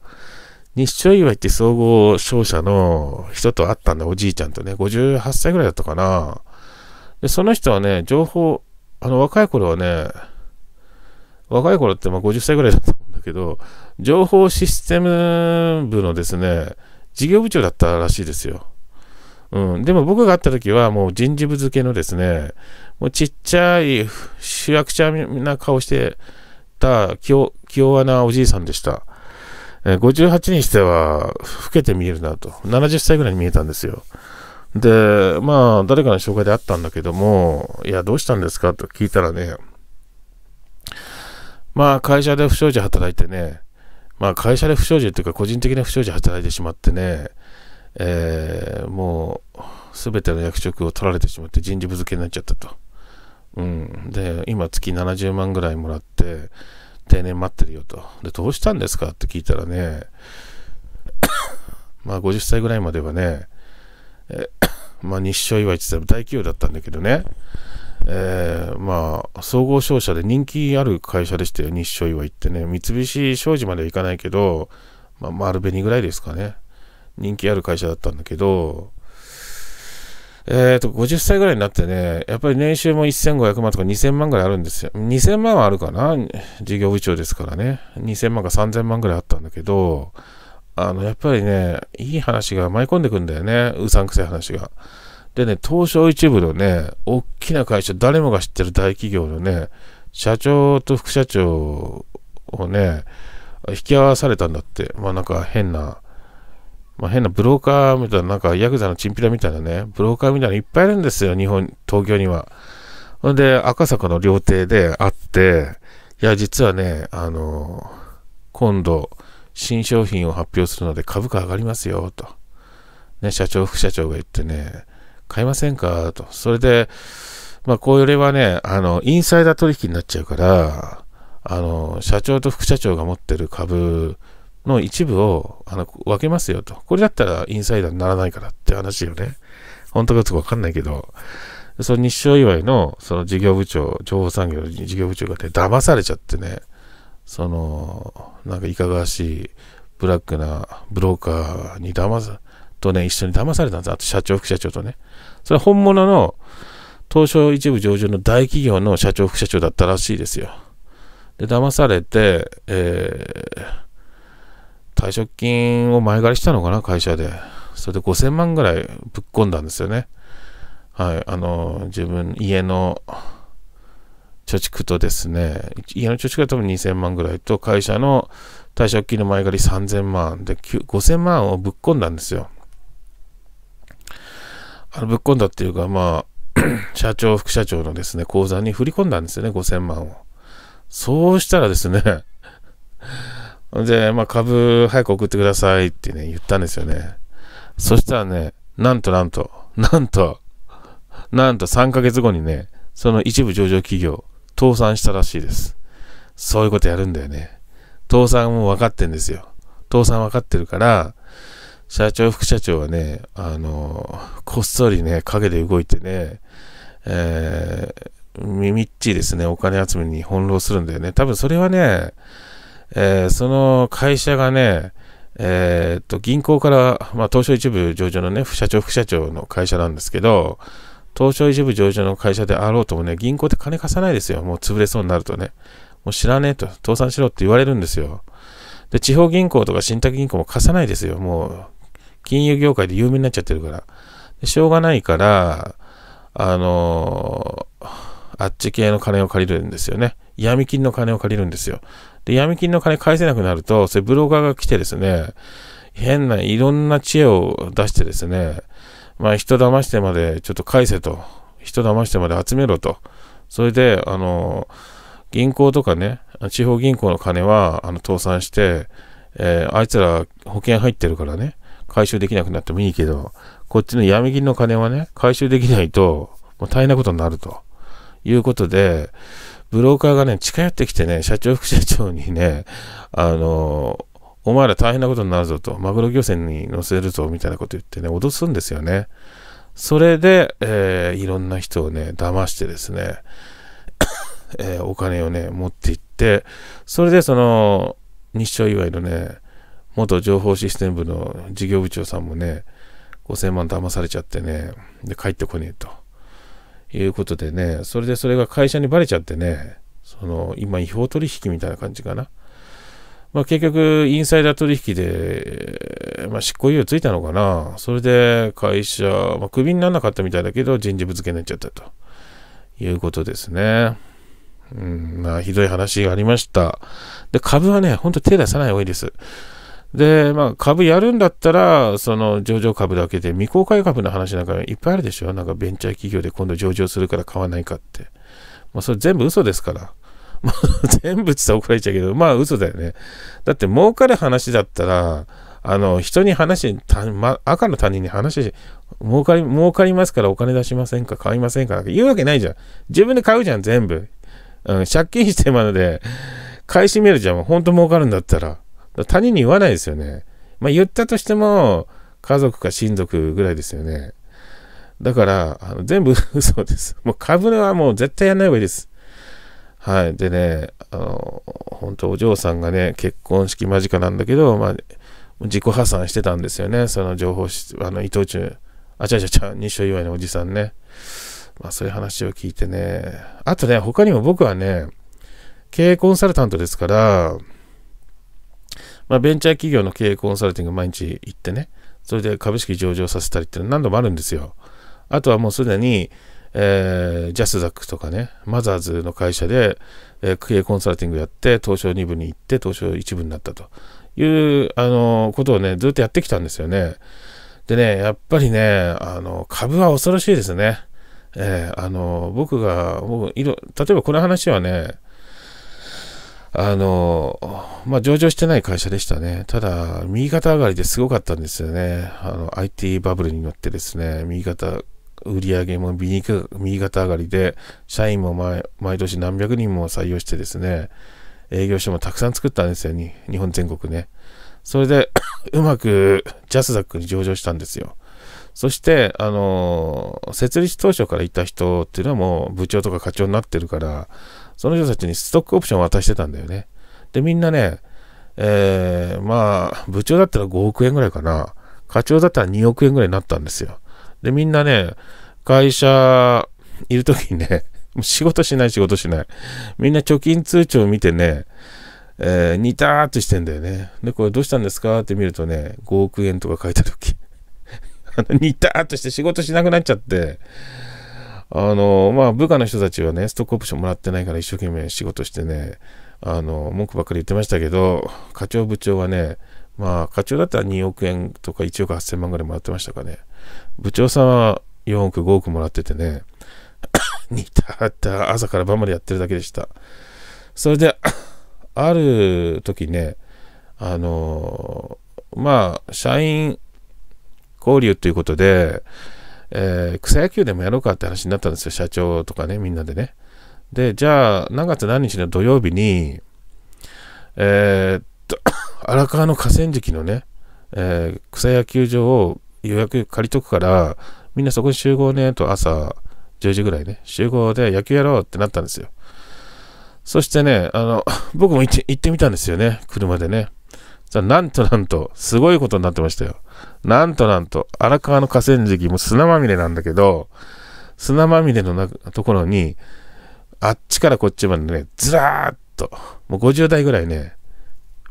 日照祝いって総合商社の人と会ったんだ、おじいちゃんとね、58歳ぐらいだったかな。で、その人はね、情報、あの、若い頃はね、若い頃ってまあ50歳ぐらいだったんだけど、情報システム部のですね、事業部長だったらしいですよ。うん、でも僕が会った時はもう人事部付けのですね、もうちっちゃい主役者な顔してた清弱なおじいさんでした。58にしては老けて見えるなと。70歳ぐらいに見えたんですよ。で、まあ、誰かの紹介であったんだけども、いや、どうしたんですかと聞いたらね、まあ、会社で不祥事働いてね、まあ、会社で不祥事っていうか、個人的な不祥事働いてしまってね、えー、もう、すべての役職を取られてしまって人事部付けになっちゃったと。うん。で、今月70万ぐらいもらって、定年待ってるよと。で、どうしたんですかって聞いたらね、まあ50歳ぐらいまではね、え まあ日照祝いって大企業だったんだけどね、えー、まあ総合商社で人気ある会社でしたよ、日照祝いってね。三菱商事まではいかないけど、まあ、丸紅ぐらいですかね。人気ある会社だったんだけど、えっ、ー、と、50歳ぐらいになってね、やっぱり年収も1500万とか2000万ぐらいあるんですよ。2000万はあるかな事業部長ですからね。2000万か3000万ぐらいあったんだけど、あの、やっぱりね、いい話が舞い込んでくんだよね。うさんくさい話が。でね、東証一部のね、大きな会社、誰もが知ってる大企業のね、社長と副社長をね、引き合わされたんだって。まあなんか変な、まあ、変なブローカーみたいな、なんかヤクザのチンピラみたいなね、ブローカーみたいなのいっぱいいるんですよ、日本、東京には。ほんで、赤坂の料亭で会って、いや、実はね、あの、今度、新商品を発表するので株価上がりますよ、と。ね、社長、副社長が言ってね、買いませんか、と。それで、まあ、これはね、あの、インサイダー取引になっちゃうから、あの、社長と副社長が持ってる株、の一部をあの分けますよと。これだったらインサイダーにならないからって話よね。本当かどうかわかんないけど、その日照祝いのその事業部長、情報産業の事業部長がね、騙されちゃってね、その、なんかいかがわしいブラックなブローカーに騙す、とね、一緒に騙されたんです。あと社長、副社長とね。それは本物の東証一部上場の大企業の社長、副社長だったらしいですよ。で、騙されて、えー、退職金を前借りしたのかな、会社で。それで5000万ぐらいぶっ込んだんですよね。はい、あの、自分、家の貯蓄とですね、家の貯蓄が多分2000万ぐらいと、会社の退職金の前借り3000万で、5000万をぶっ込んだんですよ。あのぶっ込んだっていうか、まあ、社長、副社長のですね、口座に振り込んだんですよね、5000万を。そうしたらですねで、まあ、株早く送ってくださいってね、言ったんですよね。そしたらね、なんと なんと、なんと、なんと3ヶ月後にね、その一部上場企業、倒産したらしいです。そういうことやるんだよね。倒産も分かってんですよ。倒産分かってるから、社長、副社長はね、あの、こっそりね、陰で動いてね、えー、みみっちいですね、お金集めに翻弄するんだよね。多分それはね、えー、その会社がね、えー、と、銀行から、まあ、東証一部上場のね、副社長、副社長の会社なんですけど、東証一部上場の会社であろうともね、銀行って金貸さないですよ。もう潰れそうになるとね。もう知らねえと、倒産しろって言われるんですよ。で、地方銀行とか信託銀行も貸さないですよ。もう、金融業界で有名になっちゃってるから。でしょうがないから、あのー、あっち系の金を借りるんですよね。闇金の金を借りるんですよ。で、闇金の金返せなくなると、それブロガーが来てですね、変ないろんな知恵を出してですね、まあ人騙してまでちょっと返せと、人騙してまで集めろと。それで、あの、銀行とかね、地方銀行の金はあの倒産して、えー、あいつら保険入ってるからね、回収できなくなってもいいけど、こっちの闇金の金はね、回収できないと、もう大変なことになるということで、ブローカーがね、近寄ってきてね、社長、副社長にね、あの、お前ら大変なことになるぞと、マグロ漁船に乗せるぞみたいなこと言ってね、脅すんですよね。それで、えー、いろんな人をね、騙してですね、えー、お金をね、持っていって、それでその、日照祝いのね、元情報システム部の事業部長さんもね、5000万騙されちゃってね、で、帰ってこねえと。いうことでね、それでそれが会社にバレちゃってね、その、今、違法取引みたいな感じかな。まあ、結局、インサイダー取引で、まあ、執行猶予ついたのかな。それで、会社、まあ、クビにならなかったみたいだけど、人事ぶつけになっちゃったということですね。うん、まあ、ひどい話がありました。で、株はね、ほんと手出さない方がいいです。で、まあ、株やるんだったら、その上場株だけで、未公開株の話なんかいっぱいあるでしょ。なんかベンチャー企業で今度上場するから買わないかって。まあ、それ全部嘘ですから。全部って言怒られちゃうけど、まあ、嘘だよね。だって、儲かる話だったら、あの、人に話、たま、赤の他人に話し、儲かり、儲かりますからお金出しませんか買いませんかなんか言うわけないじゃん。自分で買うじゃん、全部。うん、借金してまでで、買い占めるじゃん。ほんと儲かるんだったら。他人に言わないですよね。まあ、言ったとしても、家族か親族ぐらいですよね。だから、あの全部嘘 です。もう株はもう絶対やんない方がいいです。はい。でね、あの、本当お嬢さんがね、結婚式間近なんだけど、まあ、自己破産してたんですよね。その情報し、あの、伊藤忠、あちゃちゃちゃ、西尾祝いのおじさんね。まあ、そういう話を聞いてね。あとね、他にも僕はね、経営コンサルタントですから、まあ、ベンチャー企業の経営コンサルティング毎日行ってね、それで株式上場させたりって何度もあるんですよ。あとはもうすでに、えー、ジャスダックとかね、マザーズの会社で、えー、経営コンサルティングやって、東証2部に行って、東証1部になったという、あのー、ことをね、ずっとやってきたんですよね。でね、やっぱりね、あの、株は恐ろしいですね。えー、あの、僕が、僕いろ、例えばこの話はね、あの、まあ、上場してない会社でしたね。ただ、右肩上がりですごかったんですよね。あの、IT バブルに乗ってですね、右肩、売り上げも右肩上がりで、社員も毎年何百人も採用してですね、営業所もたくさん作ったんですよ、ね、日本全国ね。それで うまくジャスダックに上場したんですよ。そして、あの、設立当初からいた人っていうのはもう部長とか課長になってるから、その人たちにストックオプション渡してたんだよね。で、みんなね、えー、まあ、部長だったら5億円ぐらいかな。課長だったら2億円ぐらいになったんですよ。で、みんなね、会社いる時にね、仕事しない仕事しない。みんな貯金通帳を見てね、えー、似たーっとしてんだよね。で、これどうしたんですかって見るとね、5億円とか書いた時。き。の、たーっとして仕事しなくなっちゃって、あの、まあ、部下の人たちはね、ストックオプションもらってないから一生懸命仕事してね、あの、文句ばっかり言ってましたけど、課長部長はね、まあ、課長だったら2億円とか1億8000万ぐらいもらってましたかね。部長さんは4億、5億もらっててね、たった朝から晩までやってるだけでした。それで、ある時ね、あの、まあ、社員交流ということで、えー、草野球でもやろうかって話になったんですよ、社長とかね、みんなでね。で、じゃあ、何月何日の土曜日に、えー、っと、荒川の河川敷のね、えー、草野球場を予約借りとくから、みんなそこに集合ね、と朝10時ぐらいね、集合で野球やろうってなったんですよ。そしてね、あの、僕も行ってみたんですよね、車でね。なんとなんと、すごいことになってましたよ。なんとなんと、荒川の河川敷も砂まみれなんだけど、砂まみれのなところに、あっちからこっちまでね、ずらーっと、もう50台ぐらいね、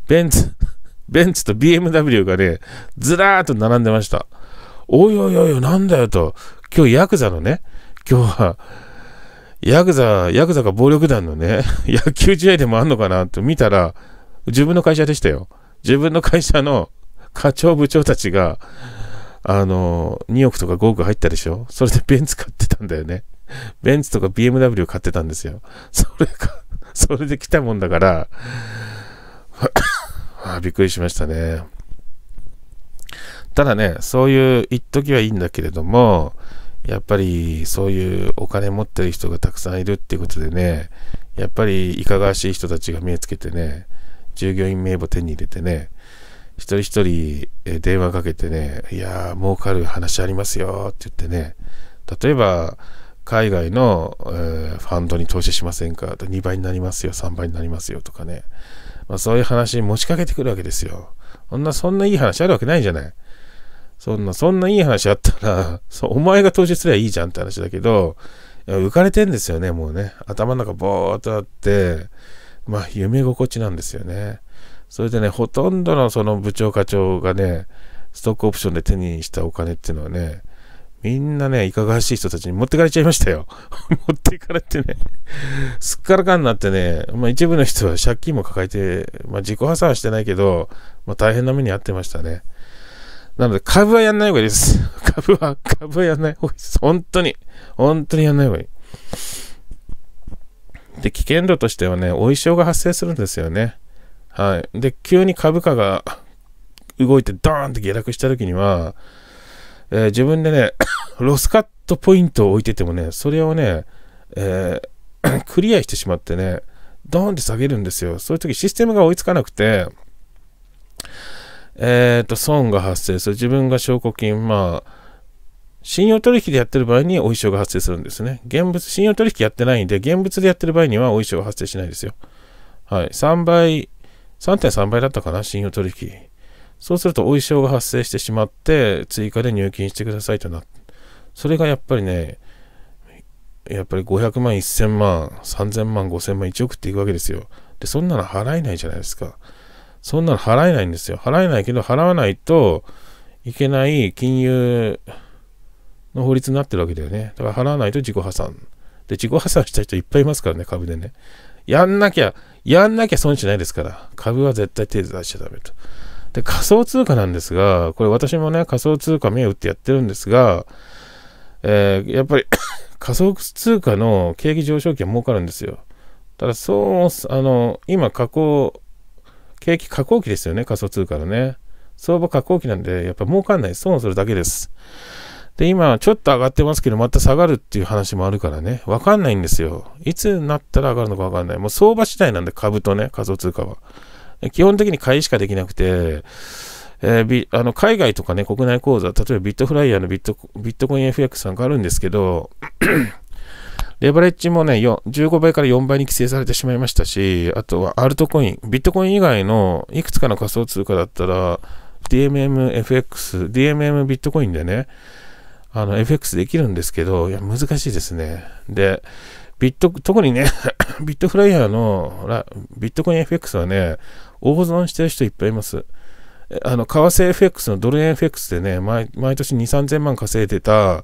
ベンツ、ベンツと BMW がね、ずらーっと並んでました。おいおいおいおい、なんだよと、今日ヤクザのね、今日は、ヤクザ、ヤクザか暴力団のね、野球試合でもあんのかなと見たら、自分の会社でしたよ。自分の会社の課長部長たちが、あの、2億とか5億入ったでしょそれでベンツ買ってたんだよね。ベンツとか BMW 買ってたんですよ。それか、それで来たもんだから、あびっくりしましたね。ただね、そういう、一時はいいんだけれども、やっぱりそういうお金持ってる人がたくさんいるっていうことでね、やっぱりいかがわしい人たちが目つけてね、従業員名簿手に入れてね、一人一人、電話かけてね、いやー、儲かる話ありますよって言ってね、例えば、海外の、えー、ファンドに投資しませんかと2倍になりますよ、3倍になりますよとかね、まあ、そういう話に持ちかけてくるわけですよ。そんな、そんないい話あるわけないじゃない。そんな、そんないい話あったら、そお前が投資すればいいじゃんって話だけど、浮かれてんですよね、もうね。頭の中ぼーっとあって、まあ、夢心地なんですよね。それでね、ほとんどのその部長課長がね、ストックオプションで手にしたお金っていうのはね、みんなね、いかがわしい人たちに持ってかれちゃいましたよ。持ってかれてね、すっからかんなってね、まあ一部の人は借金も抱えて、まあ自己破産はしてないけど、まあ大変な目に遭ってましたね。なので株はやんない方がいいです。株は、株はやんない方がいいです。本当に、本当にやんない方がいい。で、危険度としてはね、お衣装が発生するんですよね。はい。で、急に株価が動いてドーンって下落した時には、えー、自分でね、ロスカットポイントを置いててもね、それをね、えー、クリアしてしまってね、ドーンって下げるんですよ。そういう時システムが追いつかなくて、えっ、ー、と、損が発生する。自分が証拠金、まあ、信用取引でやってる場合にお衣装が発生するんですね。現物、信用取引やってないんで、現物でやってる場合にはお衣装が発生しないですよ。はい。3倍3.3倍だったかな、信用取引。そうすると、お衣装が発生してしまって、追加で入金してくださいとなって、それがやっぱりね、やっぱり500万、1000万、3000万、5000万、1億っていくわけですよ。で、そんなの払えないじゃないですか。そんなの払えないんですよ。払えないけど、払わないといけない金融の法律になってるわけだよね。だから払わないと自己破産。で、自己破産した人いっぱいいますからね、株でね。やんなきゃ、やんなきゃ損しないですから、株は絶対手出しちゃダメと。で、仮想通貨なんですが、これ私もね、仮想通貨目を打ってやってるんですが、えー、やっぱり 仮想通貨の景気上昇期は儲かるんですよ。ただ、そう、あの、今、加工、景気加工期ですよね、仮想通貨のね。相場加工期なんで、やっぱ儲かんない、損をするだけです。で、今、ちょっと上がってますけど、また下がるっていう話もあるからね、わかんないんですよ。いつになったら上がるのかわかんない。もう相場次第なんで、株とね、仮想通貨は。基本的に買いしかできなくて、えー、あの海外とかね、国内口座、例えばビットフライヤーのビットビットコイン FX なんかあるんですけど、レバレッジもね、15倍から4倍に規制されてしまいましたし、あとはアルトコイン、ビットコイン以外のいくつかの仮想通貨だったら、DMM FX、DMM ビットコインでね、あの、FX できるんですけど、いや、難しいですね。で、ビット、特にね、ビットフライヤーの、ビットコイン FX はね、大損してる人いっぱいいます。あの、為替 FX のドル円 FX でね、毎毎年2、3000万稼いでた、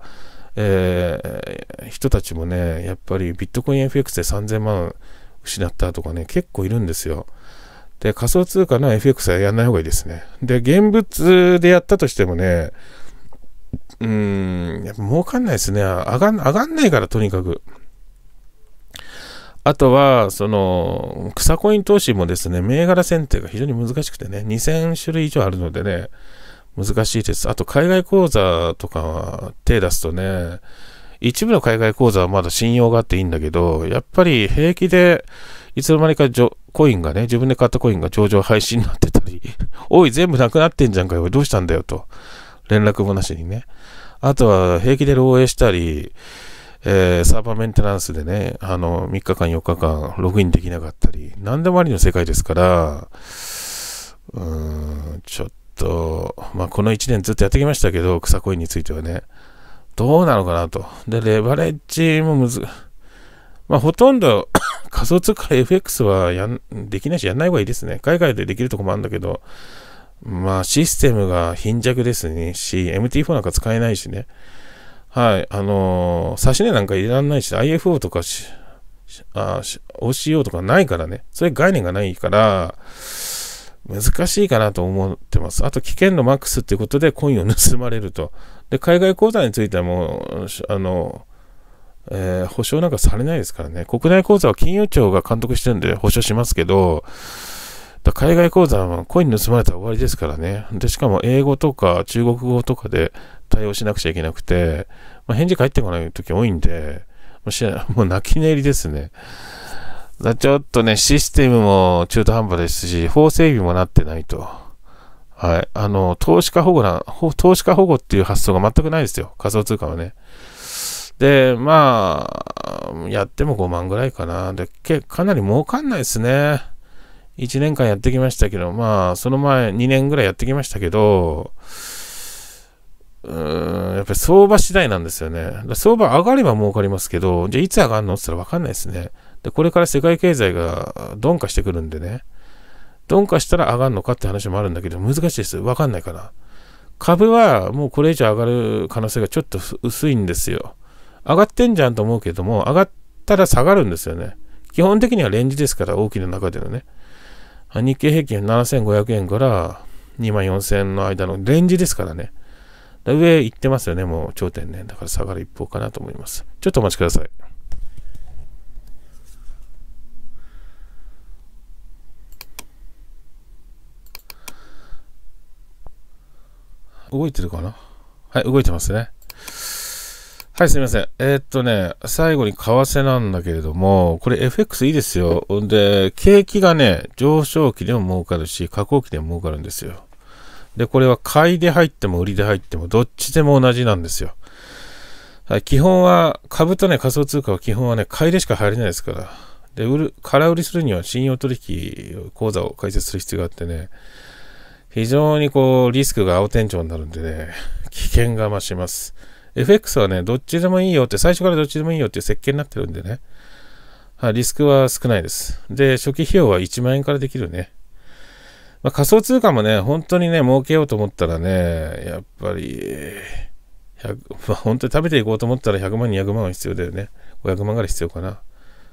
えー、人たちもね、やっぱりビットコイン FX で3000万失ったとかね、結構いるんですよ。で、仮想通貨の FX はやんない方がいいですね。で、現物でやったとしてもね、うん、やっぱ儲かんないですね。上がん上がんないから、とにかく。あとは、その、草コイン投資もですね、銘柄選定が非常に難しくてね、2000種類以上あるのでね、難しいです。あと、海外口座とかは手出すとね、一部の海外口座はまだ信用があっていいんだけど、やっぱり平気で、いつの間にかコインがね、自分で買ったコインが上場廃止になってたり、おい、全部なくなってんじゃんかよ、どうしたんだよと。連絡もなしにね。あとは平気で漏洩したり、えー、サーバーメンテナンスでね、あの、3日間4日間ログインできなかったり、何でもありの世界ですから、うーん、ちょっと、まあ、この1年ずっとやってきましたけど、草恋についてはね、どうなのかなと。で、レバレッジもむず、まあ、ほとんど 仮想通貨 FX はやんできないし、やんない方がいいですね。海外でできるとこもあるんだけど、まあ、システムが貧弱ですねし、MT4 なんか使えないしね。はい、あのー、差し値なんかいらないし、IFO とかしあ OCO とかないからね。そういう概念がないから、難しいかなと思ってます。あと、危険度マックスっていうことでコインを盗まれると。で、海外口座についてはもあの、えー、保証なんかされないですからね。国内口座は金融庁が監督してるんで保証しますけど、だ海外口座はコイン盗まれたら終わりですからね。で、しかも英語とか中国語とかで対応しなくちゃいけなくて、まあ、返事返ってこない時多いんで、もう もう泣き寝入りですね。だちょっとね、システムも中途半端ですし、法整備もなってないと。はい。あの、投資家保護な、投資家保護っていう発想が全くないですよ。仮想通貨はね。で、まあ、やっても5万ぐらいかな。で、けかなり儲かんないですね。1年間やってきましたけど、まあ、その前2年ぐらいやってきましたけど、うーん、やっぱり相場次第なんですよね。相場上がれば儲かりますけど、じゃあいつ上がるのって言ったらわかんないですね。で、これから世界経済が鈍化してくるんでね。鈍化したら上がるのかって話もあるんだけど、難しいです。わかんないから。株はもうこれ以上上がる可能性がちょっと薄いんですよ。上がってんじゃんと思うけども、上がったら下がるんですよね。基本的にはレンジですから、大きな中でのね。日経平均7500円から2万4000円の間のレンジですからね。上行ってますよね、もう頂点ね。だから下がる一方かなと思います。ちょっとお待ちください。動いてるかなはい、動いてますね。はい、すみません。えー、っとね、最後に為替なんだけれども、これ FX いいですよ。で、景気がね、上昇期でも儲かるし、下降期でも儲かるんですよ。で、これは買いで入っても売りで入っても、どっちでも同じなんですよ。はい、基本は、株とね、仮想通貨は基本はね、買いでしか入れないですから。で、売る、空売りするには信用取引口座を開設する必要があってね、非常にこう、リスクが青天井になるんでね、危険が増します。FX はね、どっちでもいいよって、最初からどっちでもいいよっていう設計になってるんでね、はい、リスクは少ないです。で、初期費用は1万円からできるね。まあ、仮想通貨もね、本当にね、儲けようと思ったらね、やっぱり、まあ、本当に食べていこうと思ったら100万、200万は必要だよね。500万ぐらい必要かな。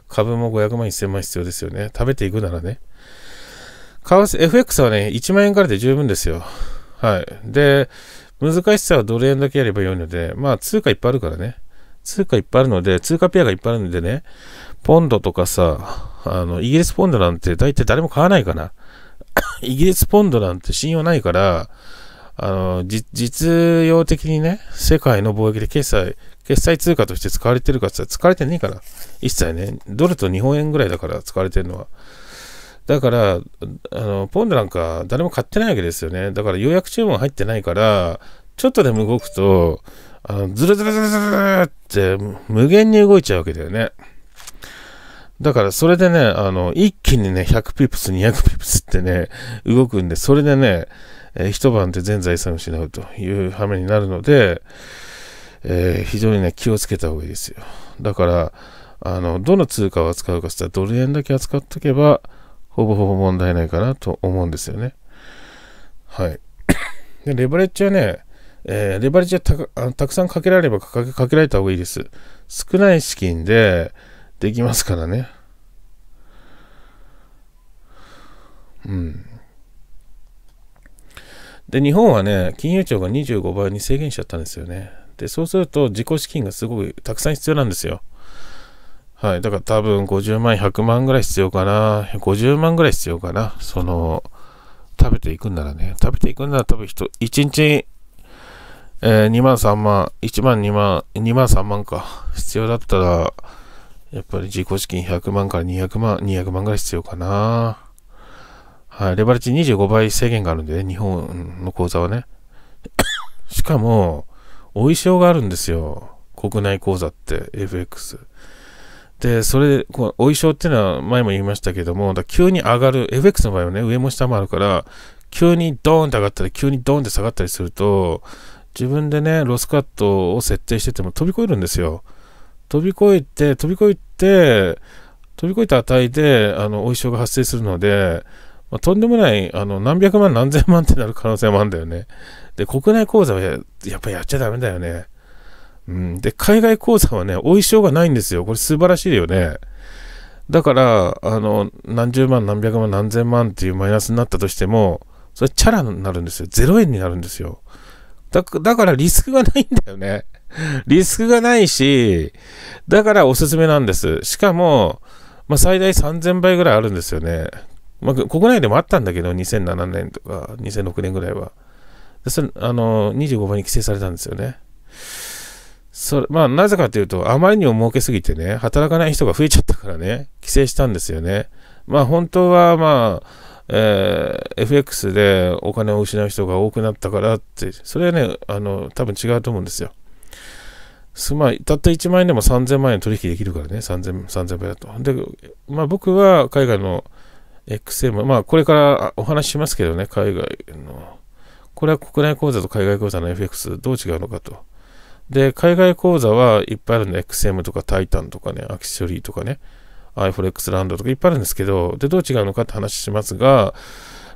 株も500万、1000万必要ですよね。食べていくならね。為替、FX はね、1万円からで十分ですよ。はい。で、難しさはどれだけやればよいので、まあ通貨いっぱいあるからね。通貨いっぱいあるので、通貨ペアがいっぱいあるんでね、ポンドとかさ、あの、イギリスポンドなんて大体誰も買わないかな。イギリスポンドなんて信用ないから、あの、実用的にね、世界の貿易で決済、決済通貨として使われてるかって言ったら使われてねえから。一切ね、ドルと日本円ぐらいだから使われてるのは。だから、あの、ポンドなんか誰も買ってないわけですよね。だから予約注文入ってないから、ちょっとでも動くと、あのずるずるずるずるって無限に動いちゃうわけだよね。だからそれでね、あの、一気にね、100ピプス、200ピプスってね、動くんで、それでね、えー、一晩で全財産を失うという羽目になるので、えー、非常にね、気をつけた方がいいですよ。だから、あの、どの通貨を扱うかしたらドル円だけ扱っておけば、ほぼほぼ問題ないかなと思うんですよね。はい。でレバレッジはね、えー、レバレッジはたたくさんかけられればかけられた方がいいです。少ない資金でできますからね。うん。で、日本はね、金融庁が25倍に制限しちゃったんですよね。で、そうすると自己資金がすごくたくさん必要なんですよ。はい。だから多分50万、100万ぐらい必要かな。50万ぐらい必要かな。その、食べていくんならね。食べていくんなら多分人、1日、えー、2万、3万、1万、2万、2万、3万か。必要だったら、やっぱり自己資金100万から200万、200万ぐらい必要かな。はい。レバレッジ25倍制限があるんでね、日本の口座はね。しかも、お衣装があるんですよ。国内口座って、FX。で、それ、こう、お衣装っていうのは前も言いましたけども、だ急に上がる、FX の場合はね、上も下もあるから、急にドーンって上がったり、急にドーンって下がったりすると、自分でね、ロスカットを設定してても飛び越えるんですよ。飛び越えて、飛び越えて、飛び越えた値で、あの、お衣装が発生するので、まあ、とんでもない、あの、何百万、何千万ってなる可能性もあるんだよね。で、国内口座はやっぱやっちゃダメだよね。うん。で、海外講座はね、お衣装がないんですよ。これ素晴らしいよね。だから、あの、何十万、何百万、何千万っていうマイナスになったとしても、それチャラになるんですよ。0円になるんですよ。だ、だからリスクがないんだよね。リスクがないし、だからおすすめなんです。しかも、まあ、最大3000倍ぐらいあるんですよね。まあ、国内でもあったんだけど、2007年とか2006年ぐらいは。それ、あの、25倍に規制されたんですよね。それ、まあ、なぜかというと、あまりにも儲けすぎてね、働かない人が増えちゃったからね、規制したんですよね。まあ、本当は、まあ、えー、FX でお金を失う人が多くなったからって、それはね、あの、多分違うと思うんですよ。すまあ、たった1万円でも3000万円取引できるからね、3000、3000倍だと。で、まあ、僕は海外の XM、まあ、これからお話ししますけどね、海外の。これは国内口座と海外口座の FX、どう違うのかと。で、海外講座はいっぱいあるんで、XM とかタイタンとかね、アクシュリーとかね、iFlex ランドとかいっぱいあるんですけど、で、どう違うのかって話しますが、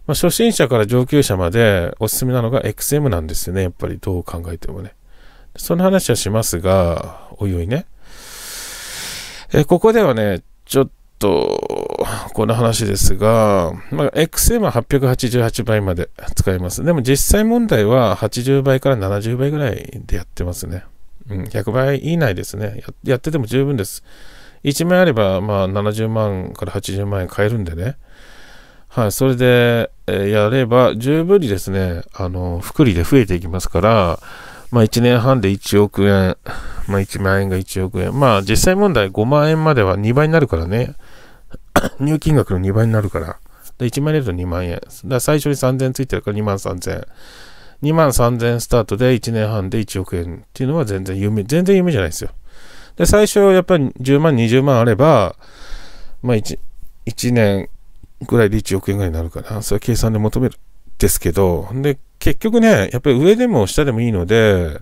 まあ、初心者から上級者までおすすめなのが XM なんですよね、やっぱりどう考えてもね。その話はしますが、おいおいね。え、ここではね、ちょっと、この話ですが、まあ、XM は888倍まで使います。でも実際問題は80倍から70倍ぐらいでやってますね。うん、100倍以内ですねや。やってても十分です。1枚あれば、まあ、70万から80万円買えるんでね。はい、それで、えやれば十分にですね、あの、福利で増えていきますから、まあ、1年半で1億円、まあ、1万円が1億円。まあ、実際問題5万円までは2倍になるからね。入金額の2倍になるから。で、1万円入れると2万円。だ最初に3000ついてるから2万3000。2万3000スタートで1年半で1億円っていうのは全然夢、全然夢じゃないですよ。で、最初やっぱり10万、20万あれば、まあ1、1年ぐらいで1億円ぐらいになるかな。それは計算で求める。ですけど、で、結局ね、やっぱり上でも下でもいいので、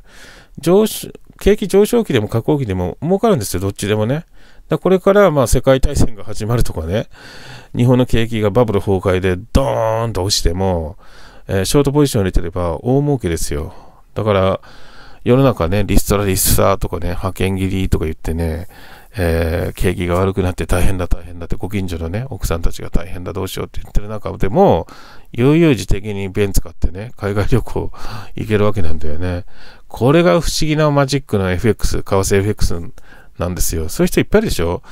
上昇、景気上昇期でも下降期でも儲かるんですよ、どっちでもね。だこれからまあ世界大戦が始まるとかね、日本の景気がバブル崩壊でドーンと落ちても、えー、ショートポジション入れてれば大儲けですよ。だから、世の中ね、リストラリスサーとかね、派遣切りとか言ってね、えー、景気が悪くなって大変だ大変だってご近所のね、奥さんたちが大変だどうしようって言ってる中でも、悠々自適にベン使ってね、海外旅行行けるわけなんだよね。これが不思議なマジックの FX、為替 FX なんですよ。そういう人いっぱいでしょ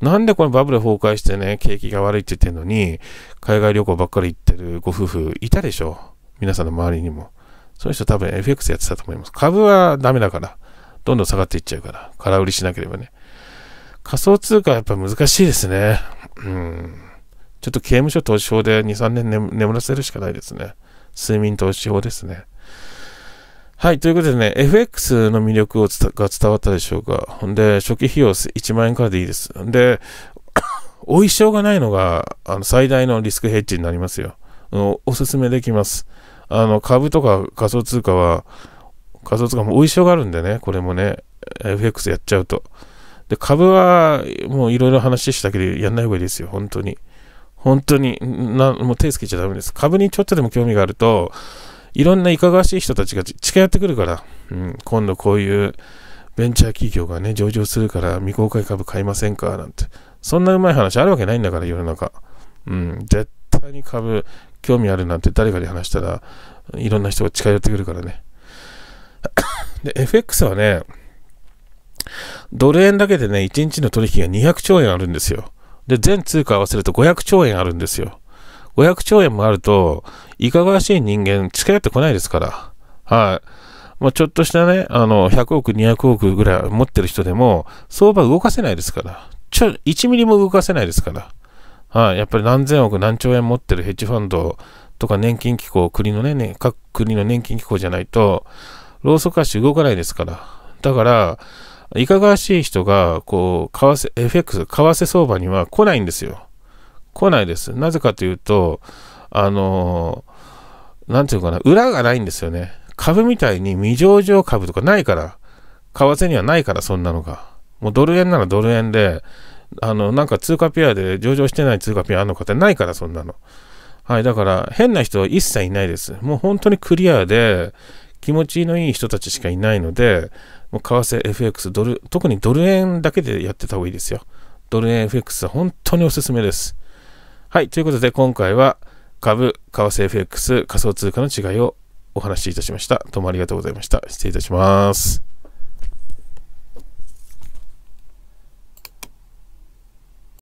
なんでこのバブル崩壊してね、景気が悪いって言ってるのに、海外旅行ばっかり行ってるご夫婦いたでしょ皆さんの周りにも。そういう人多分 FX やってたと思います。株はダメだから。どんどん下がっていっちゃうから。空売りしなければね。仮想通貨はやっぱ難しいですね。うん。ちょっと刑務所投資法で2、3年眠らせるしかないですね。睡眠投資法ですね。はい。ということでね、FX の魅力をが伝わったでしょうか。で、初期費用1万円からでいいです。で、お衣装がないのが、あの、最大のリスクヘッジになりますよ。おすすめできます。あの、株とか仮想通貨は、仮想通貨もお衣装があるんでね、これもね、FX やっちゃうと。で、株は、もういろいろ話したけど、やんない方がいいですよ、本当に。本当に、な、もう手つけちゃダメです。株にちょっとでも興味があると、いろんないかがわしい人たちが近寄ってくるから、うん、今度こういうベンチャー企業がね、上場するから未公開株買いませんかなんて。そんなうまい話あるわけないんだから、世の中。うん、絶対に株、興味あるなんて誰かに話したら、いろんな人が近寄ってくるからね。で、FX はね、ドル円だけでね、1日の取引が200兆円あるんですよ。で、全通貨合わせると500兆円あるんですよ。500兆円もあると、いかがわしい人間、近寄ってこないですから。はい。まあ、ちょっとしたね、あの、100億、200億ぐらい持ってる人でも、相場動かせないですから。ちょ、1ミリも動かせないですから。はい。やっぱり何千億、何兆円持ってるヘッジファンドとか年金機構、国のね、ね各国の年金機構じゃないと、ローソク足動かないですから。だから、いかがわしい人が、こう、為替、FX、為替相場には来ないんですよ。来ないです。なぜかというと、あのー、なんていうかな、裏がないんですよね。株みたいに未上場株とかないから、為替にはないから、そんなのが。もうドル円ならドル円で、あの、なんか通貨ペアで上場してない通貨ペアあるのかってないから、そんなの。はい、だから変な人は一切いないです。もう本当にクリアで、気持ちのいい人たちしかいないので、もう為替、FX、ドル、特にドル円だけでやってた方がいいですよ。ドル円 FX は本当におすすめです。はい、ということで今回は株、為替 FX、仮想通貨の違いをお話しいたしました。どうもありがとうございました。失礼いたします。